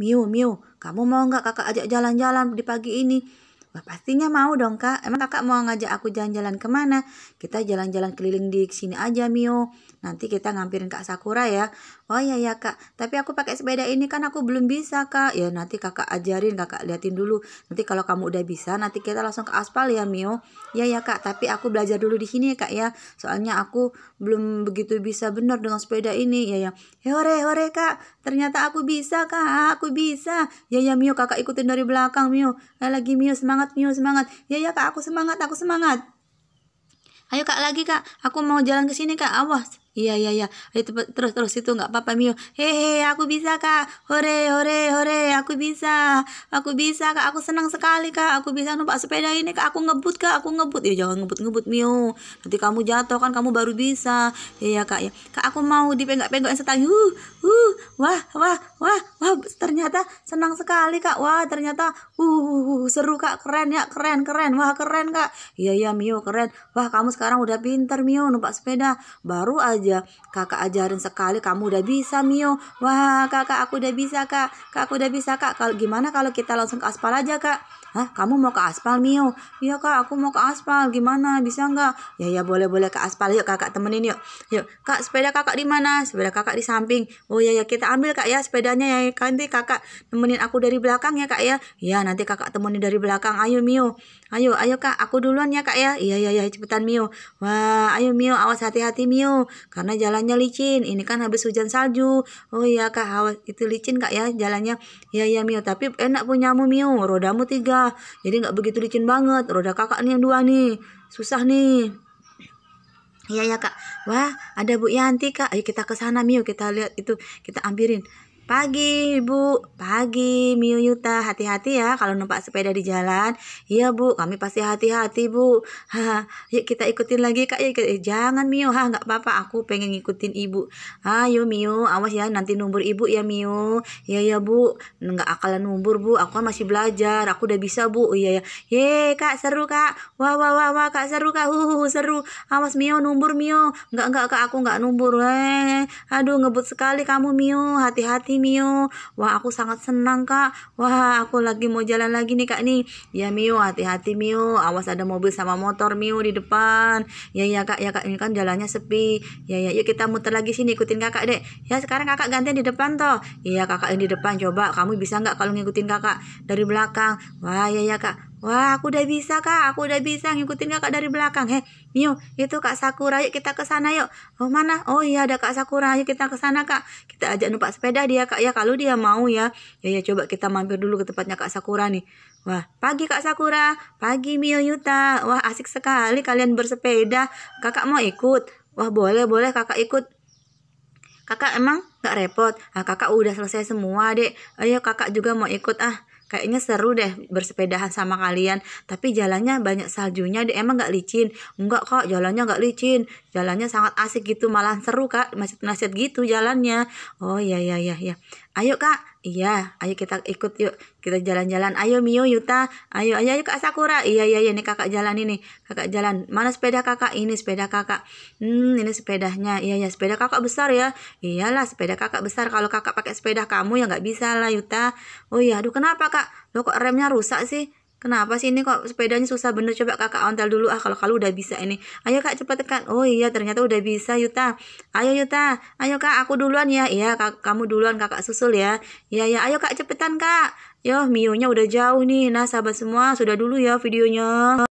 Miu, Miu, kamu mau nggak kakak ajak jalan-jalan di pagi ini? Wah pastinya mau dong kak. Emang kakak mau ngajak aku jalan-jalan kemana? Kita jalan-jalan keliling di sini aja Mio. Nanti kita ngampirin kak Sakura ya. Oh iya ya kak. Tapi aku pakai sepeda ini kan aku belum bisa kak. Ya nanti kakak ajarin kakak liatin dulu. Nanti kalau kamu udah bisa nanti kita langsung ke aspal ya Mio. Ya ya kak. Tapi aku belajar dulu di sini ya kak ya. Soalnya aku belum begitu bisa benar dengan sepeda ini. Ya ya. Hore hore kak. Ternyata aku bisa kak. Aku bisa. Ya ya Mio kakak ikutin dari belakang Mio. Eh lagi Mio semangat semangat Mio semangat ya ya kak aku semangat aku semangat ayo kak lagi kak aku mau jalan ke sini kak awas Iya iya iya. itu eh, terus terus itu nggak apa-apa Mio. Hehe, aku bisa kak. Hore hore hore, aku bisa. Aku bisa kak. Aku senang sekali kak. Aku bisa numpak sepeda ini kak. Aku ngebut kak. Aku ngebut. Ya jangan ngebut ngebut Mio. Nanti kamu jatuh kan kamu baru bisa. Iya kak ya. Kak aku mau dipenggak yang setang. Huh, huh, Wah wah wah wah. Ternyata senang sekali kak. Wah ternyata uh seru kak. Keren ya keren keren. Wah keren kak. Iya iya Mio keren. Wah kamu sekarang udah pinter Mio numpak sepeda. Baru aja aja. Kakak ajarin sekali kamu udah bisa Mio. Wah kakak aku udah bisa kak. Kak aku udah bisa kak. Kalau gimana kalau kita langsung ke aspal aja kak? Hah kamu mau ke aspal Mio? Iya kak aku mau ke aspal. Gimana bisa nggak? Ya ya boleh boleh ke aspal yuk kakak temenin yuk. Yuk kak sepeda kakak di mana? Sepeda kakak di samping. Oh ya ya kita ambil kak ya sepedanya ya. Nanti kakak temenin aku dari belakang ya kak ya. Ya nanti kakak temenin dari belakang. Ayo Mio. Ayo ayo kak aku duluan ya kak ya. Iya iya iya cepetan Mio. Wah ayo Mio awas hati-hati Mio karena jalannya licin ini kan habis hujan salju oh iya kak awas itu licin kak ya jalannya ya ya Mio tapi enak punyamu Mio rodamu tiga jadi nggak begitu licin banget roda kakak nih yang dua nih susah nih Iya ya kak, wah ada Bu Yanti kak, ayo kita ke sana Mio kita lihat itu kita ambilin. Pagi, Ibu. Pagi, Miu Yuta. Hati-hati ya kalau numpak sepeda di jalan. Iya, Bu. Kami pasti hati-hati, Bu. haha yuk kita ikutin lagi, Kak. Yuk, jangan, Miu. Ha, nggak apa-apa. Aku pengen ngikutin Ibu. Ayo, Miu. Awas ya, nanti numbur Ibu ya, Miu. Iya, ya, Bu. Nggak akalan numbur, Bu. Aku kan masih belajar. Aku udah bisa, Bu. Iya, ya. Ye, Kak. Seru, Kak. Wah, wah, wah, wah. Kak, seru, Kak. Huhuhu, seru. Awas, Miu. Numbur, Miu. Nggak, nggak, Kak. Aku nggak numbur. Eh, aduh, ngebut sekali kamu, Miu. Hati-hati lagi Mio. Wah aku sangat senang kak. Wah aku lagi mau jalan lagi nih kak nih. Ya Mio hati-hati Mio. Awas ada mobil sama motor Mio di depan. Ya ya kak ya kak ini kan jalannya sepi. Ya ya yuk kita muter lagi sini ikutin kakak Dek. Ya sekarang kakak gantian di depan toh. Iya kakak yang di depan coba kamu bisa nggak kalau ngikutin kakak dari belakang. Wah ya ya kak. Wah, aku udah bisa kak, aku udah bisa ngikutin kakak dari belakang. Heh, Mio, itu kak Sakura, yuk kita ke sana yuk. Oh mana? Oh iya ada kak Sakura, yuk kita ke sana kak. Kita ajak numpak sepeda dia kak ya, kalau dia mau ya. Ya ya coba kita mampir dulu ke tempatnya kak Sakura nih. Wah, pagi kak Sakura, pagi Mio Yuta. Wah asik sekali kalian bersepeda. Kakak mau ikut? Wah boleh boleh kakak ikut. Kakak emang gak repot? Ah kakak udah selesai semua dek. Ayo kakak juga mau ikut ah kayaknya seru deh bersepedahan sama kalian tapi jalannya banyak saljunya deh emang nggak licin enggak kok jalannya nggak licin jalannya sangat asik gitu malah seru kak macet-macet gitu jalannya oh ya ya ya ya Ayo kak, iya, ayo kita ikut yuk, kita jalan-jalan. Ayo Mio, Yuta, ayo, ayo, ayo kak Sakura. Iya, iya, iya, ini kakak jalan ini, kakak jalan. Mana sepeda kakak? Ini sepeda kakak. Hmm, ini sepedanya. Iya, iya sepeda kakak besar ya. Iyalah, sepeda kakak besar. Kalau kakak pakai sepeda kamu ya nggak bisa lah Yuta. Oh iya, aduh kenapa kak? Lo kok remnya rusak sih? Kenapa sih ini kok sepedanya susah bener coba kakak ontel dulu ah kalau kalau udah bisa ini. Ayo kak cepat tekan. Oh iya ternyata udah bisa Yuta. Ayo Yuta, ayo kak aku duluan ya. Iya kak, kamu duluan kakak susul ya. Iya ya ayo kak cepetan kak. Yo miunya udah jauh nih. Nah sahabat semua sudah dulu ya videonya.